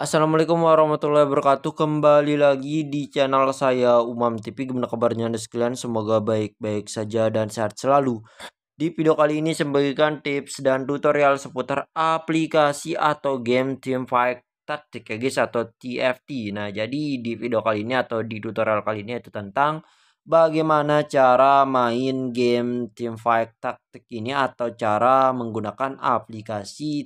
Assalamualaikum warahmatullahi wabarakatuh Kembali lagi di channel saya Umam TV Gimana kabarnya anda sekalian Semoga baik-baik saja dan sehat selalu Di video kali ini saya bagikan tips dan tutorial seputar aplikasi atau game Teamfight Tactics ya guys atau TFT Nah jadi di video kali ini atau di tutorial kali ini itu tentang Bagaimana cara main game Teamfight Tactics ini atau cara menggunakan aplikasi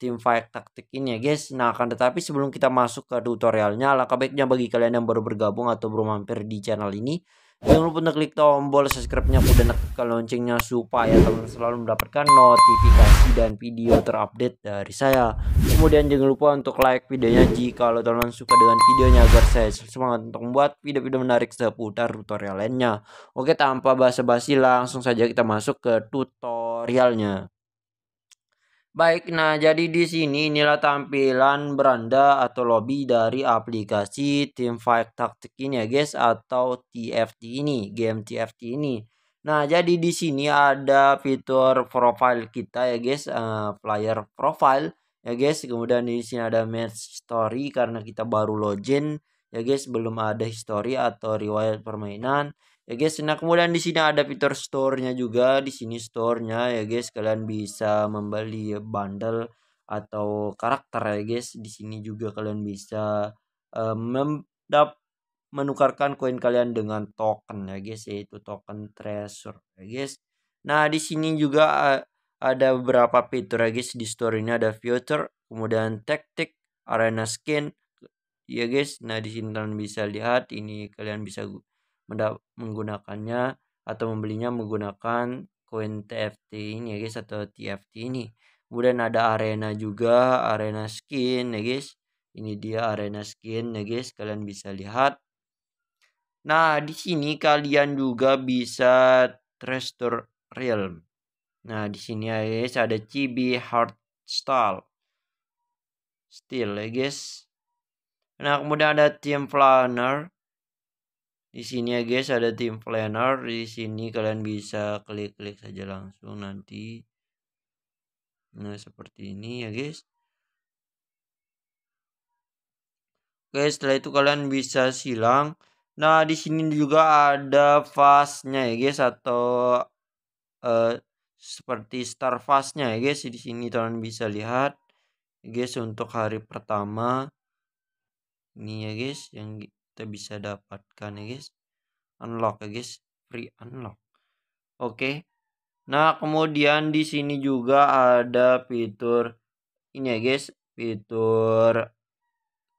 tim fight taktik ini ya guys. Nah akan tetapi sebelum kita masuk ke tutorialnya alangkah baiknya bagi kalian yang baru bergabung atau belum mampir di channel ini. Jangan lupa untuk klik tombol subscribe-nya dan aktifkan loncengnya supaya kalian selalu mendapatkan notifikasi dan video terupdate dari saya. Kemudian jangan lupa untuk like videonya jika kalian suka dengan videonya agar saya semangat untuk membuat video-video menarik seputar tutorial lainnya. Oke tanpa basa-basi langsung saja kita masuk ke tutorialnya. Baik, nah jadi di sini inilah tampilan beranda atau lobby dari aplikasi Teamfight Tactics ini ya guys atau TFT ini, game TFT ini. Nah, jadi di sini ada fitur profile kita ya guys, uh, player profile ya guys. Kemudian di sini ada match story karena kita baru login ya guys, belum ada history atau riwayat permainan ya guys nah kemudian di sini ada fitur store-nya juga di sini store-nya ya guys kalian bisa membeli bundle atau karakter ya guys di sini juga kalian bisa uh, mendap menukarkan koin kalian dengan token ya guys yaitu token treasure ya guys nah di sini juga uh, ada beberapa fitur ya guys di store ini ada future, kemudian tactic arena skin ya guys nah di sini kalian bisa lihat ini kalian bisa menggunakannya atau membelinya menggunakan koin TFT ini ya guys atau TFT ini kemudian ada arena juga arena skin ya guys ini dia arena skin ya guys kalian bisa lihat nah di sini kalian juga bisa restore Realm nah di sini ya guys ada Chibi Heartstyle Steel ya guys nah kemudian ada Team Planner di sini ya guys ada tim planner. Di sini kalian bisa klik-klik saja langsung nanti. Nah, seperti ini ya guys. Oke, setelah itu kalian bisa silang. Nah, di sini juga ada fastnya ya guys atau uh, seperti star fastnya ya guys. Di sini kalian bisa lihat ya guys untuk hari pertama. Ini ya guys yang kita bisa dapatkan ya guys unlock ya guys free unlock oke okay. nah kemudian di sini juga ada fitur ini ya guys fitur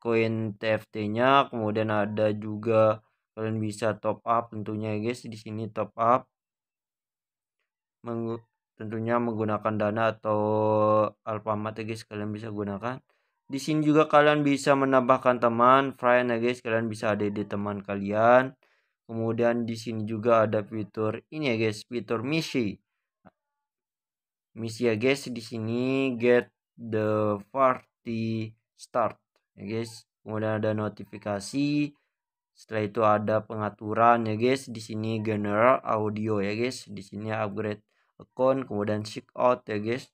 koin TFT nya kemudian ada juga kalian bisa top up tentunya ya guys di sini top up Meng tentunya menggunakan dana atau Alfamart ya guys kalian bisa gunakan di sini juga kalian bisa menambahkan teman, friend ya guys, kalian bisa ada di teman kalian. Kemudian di sini juga ada fitur ini ya guys, fitur misi. Misi ya guys, di sini get the party start ya guys. Kemudian ada notifikasi. Setelah itu ada pengaturan ya guys, di sini general audio ya guys. Di sini upgrade account, kemudian check out ya guys.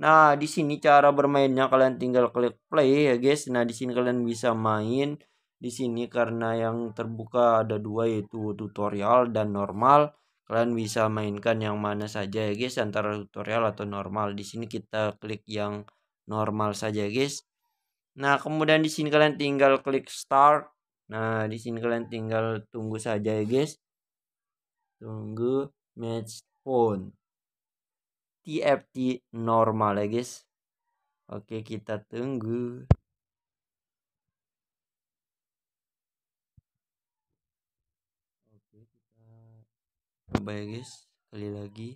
Nah, di sini cara bermainnya kalian tinggal klik play ya guys. Nah, di sini kalian bisa main di sini karena yang terbuka ada dua yaitu tutorial dan normal. Kalian bisa mainkan yang mana saja ya guys antara tutorial atau normal. Di sini kita klik yang normal saja guys. Nah, kemudian di sini kalian tinggal klik start. Nah, di sini kalian tinggal tunggu saja ya guys. Tunggu match phone. TFT normal ya guys oke kita tunggu oke kita coba ya guys sekali lagi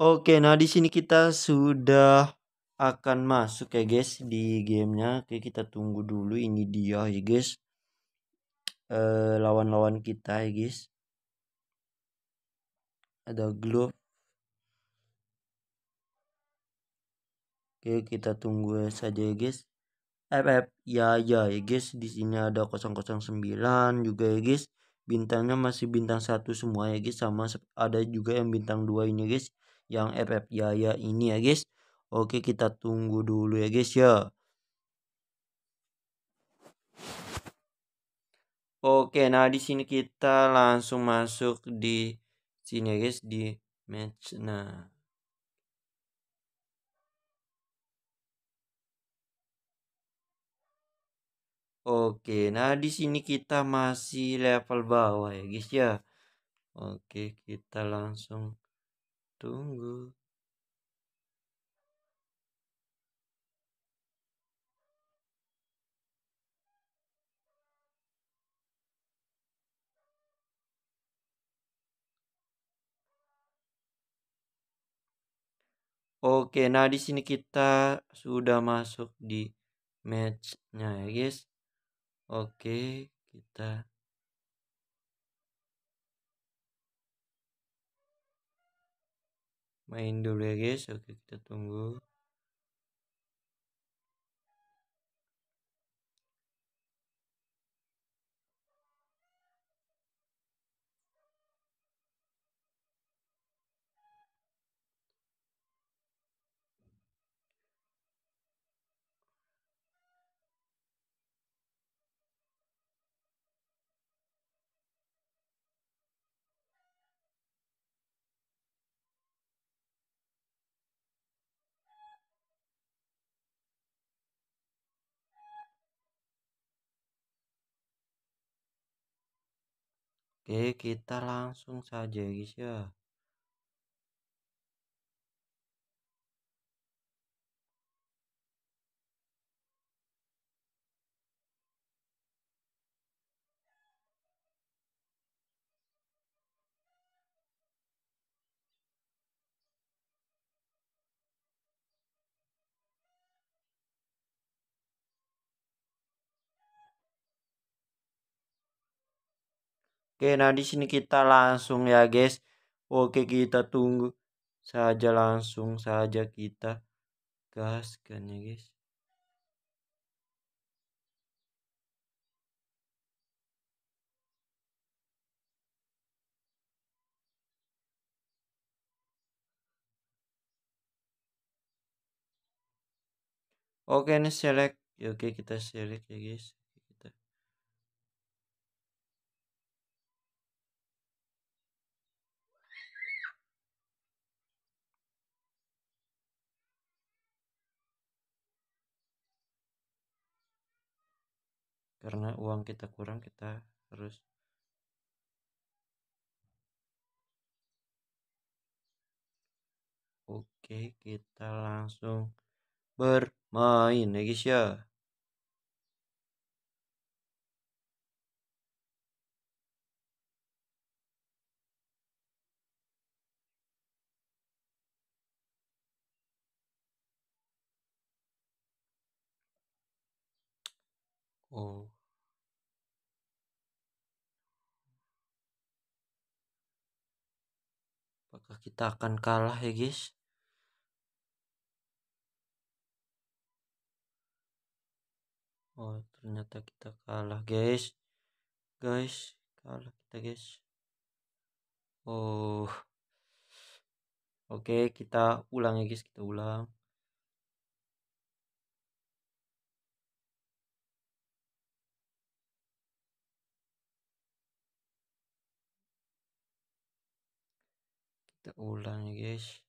Oke, nah di sini kita sudah akan masuk ya guys di gamenya. Oke, kita tunggu dulu ini dia ya guys. Eh, lawan-lawan uh, kita ya guys ada glove oke kita tunggu saja ya guys FF ya ya ya guys di sini ada 009 juga ya guys bintangnya masih bintang satu semua ya guys sama ada juga yang bintang dua ini ya, guys yang FF ya ya ini ya guys oke kita tunggu dulu ya guys ya Oke, nah di sini kita langsung masuk di sini ya guys di match. Nah. Oke, nah di sini kita masih level bawah ya guys ya. Oke, kita langsung tunggu. Oke, nah di sini kita sudah masuk di matchnya ya guys. Oke, kita main dulu ya guys. Oke, kita tunggu. Oke, kita langsung saja guys ya. Oke, nah di sini kita langsung ya, guys. Oke, kita tunggu saja langsung saja kita gaskan ya, guys. Oke, ini select. Ya, oke, kita select ya, guys. karena uang kita kurang kita harus Oke, kita langsung bermain ya guys ya. Oh. Apakah kita akan kalah ya guys? Oh ternyata kita kalah guys. Guys kalah kita guys. Oh. Oke okay, kita ulang ya guys kita ulang. kita ulang ya, guys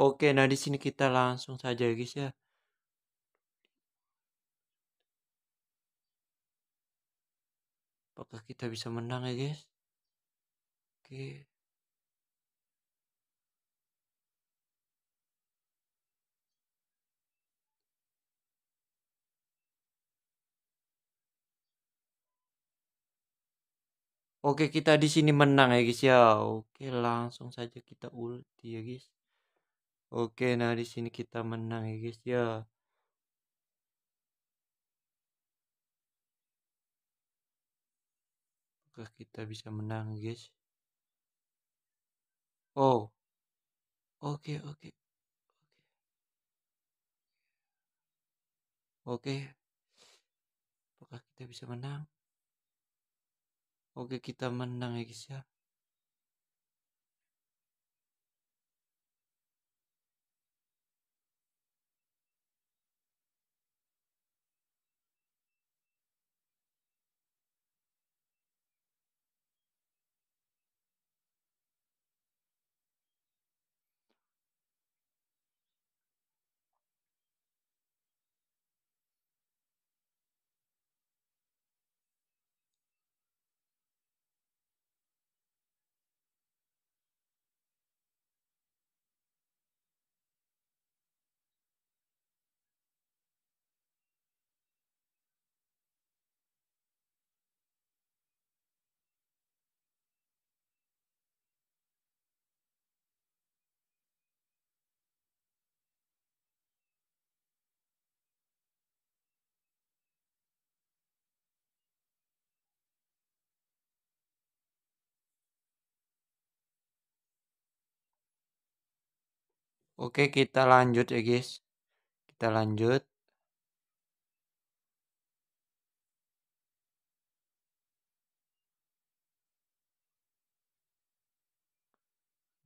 Oke, nah di sini kita langsung saja ya, guys ya. Apakah kita bisa menang ya guys? Oke. Oke, kita di sini menang ya guys ya. Oke, langsung saja kita ulti ya guys. Oke, nah di sini kita menang ya guys ya. Apakah kita bisa menang guys? Oh. Oke, oke. Oke. Apakah kita bisa menang? Oke, kita menang ya guys ya. Oke, kita lanjut ya, guys. Kita lanjut.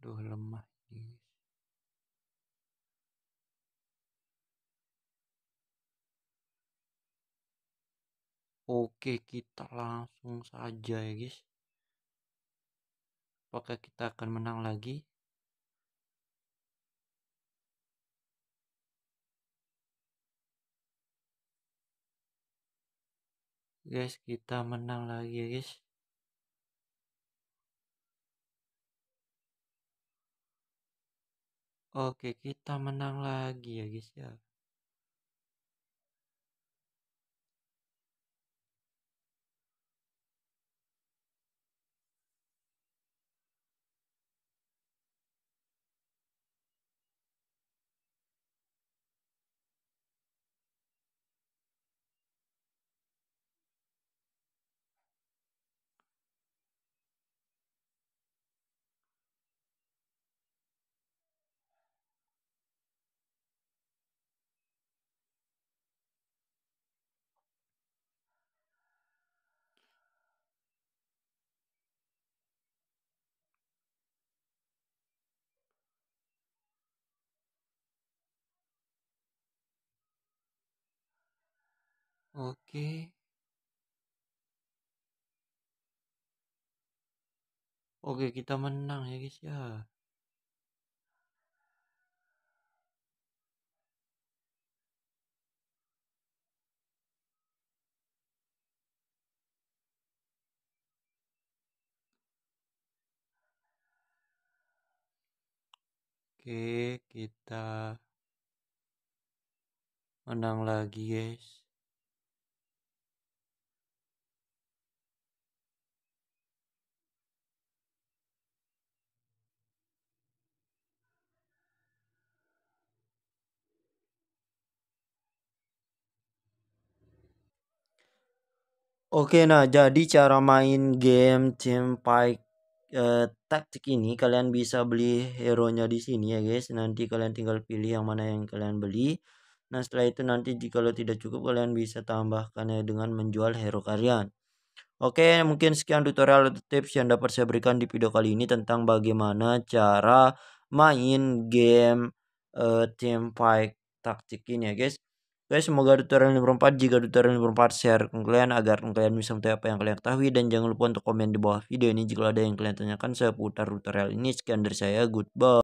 Duh, lemah. Oke, kita langsung saja ya, guys. Apakah kita akan menang lagi? guys kita menang lagi ya guys oke kita menang lagi ya guys ya Oke. Oke, kita menang ya guys ya. Oke, kita menang lagi, guys. Oke, nah jadi cara main game Team Fight eh, Tactic ini kalian bisa beli hero-nya di sini ya guys. Nanti kalian tinggal pilih yang mana yang kalian beli. Nah, setelah itu nanti jika tidak cukup kalian bisa tambahkannya dengan menjual hero kalian. Oke, mungkin sekian tutorial atau tips yang dapat saya berikan di video kali ini tentang bagaimana cara main game eh, Team Tactic ini ya guys. Guys, semoga tutorial ini bermanfaat. Jika tutorial ini bermanfaat, share ke kalian agar kalian bisa mengetahui apa yang kalian ketahui. Dan jangan lupa untuk komen di bawah video ini jika ada yang kalian tanyakan seputar tutorial ini. Sekian dari saya, goodbye.